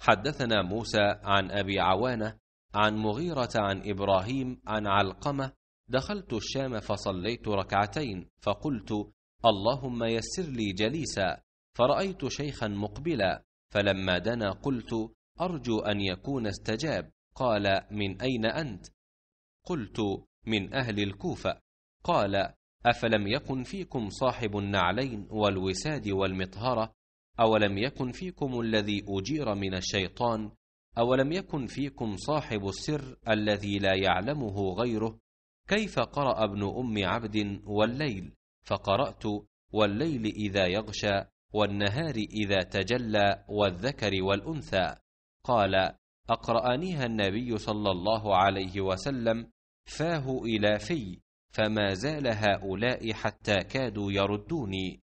حدثنا موسى عن أبي عوانة عن مغيرة عن إبراهيم عن علقمة دخلت الشام فصليت ركعتين فقلت اللهم يسر لي جليسا فرأيت شيخا مقبلا فلما دنا قلت أرجو أن يكون استجاب قال من أين أنت؟ قلت من أهل الكوفة قال أفلم يكن فيكم صاحب النعلين والوساد والمطهرة أولم يكن فيكم الذي أجير من الشيطان أولم يكن فيكم صاحب السر الذي لا يعلمه غيره كيف قرأ ابن أم عبد والليل فقرأت والليل إذا يغشى والنهار إذا تجلى والذكر والأنثى قال أقرأنيها النبي صلى الله عليه وسلم فاه إلى في فما زال هؤلاء حتى كادوا يردوني